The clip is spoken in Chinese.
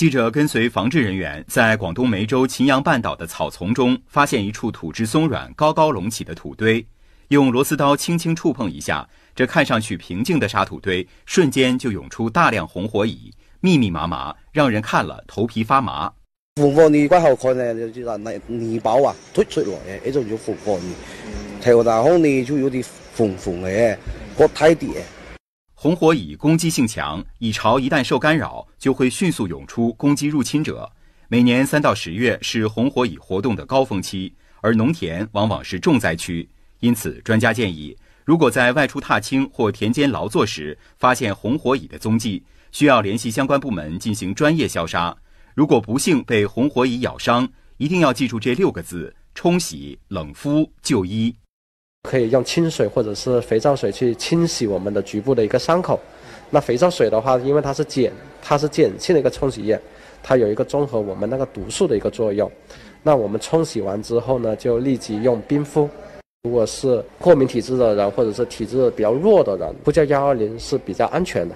记者跟随防治人员，在广东梅州秦阳半岛的草丛中，发现一处土质松软、高高隆起的土堆。用螺丝刀轻轻触碰一下，这看上去平静的沙土堆，瞬间就涌出大量红火蚁，密密麻麻，让人看了头皮发麻。红火蚁过后，可能就是那泥包啊，退出来，一种叫红火蚁，还有红的就有点红红的，不太甜。红火蚁攻击性强，蚁巢一旦受干扰，就会迅速涌出攻击入侵者。每年三到十月是红火蚁活动的高峰期，而农田往往是重灾区。因此，专家建议，如果在外出踏青或田间劳作时发现红火蚁的踪迹，需要联系相关部门进行专业消杀。如果不幸被红火蚁咬伤，一定要记住这六个字：冲洗、冷敷、就医。可以用清水或者是肥皂水去清洗我们的局部的一个伤口。那肥皂水的话，因为它是碱，它是碱性的一个冲洗液，它有一个中和我们那个毒素的一个作用。那我们冲洗完之后呢，就立即用冰敷。如果是过敏体质的人，或者是体质比较弱的人，不叫幺二零是比较安全的。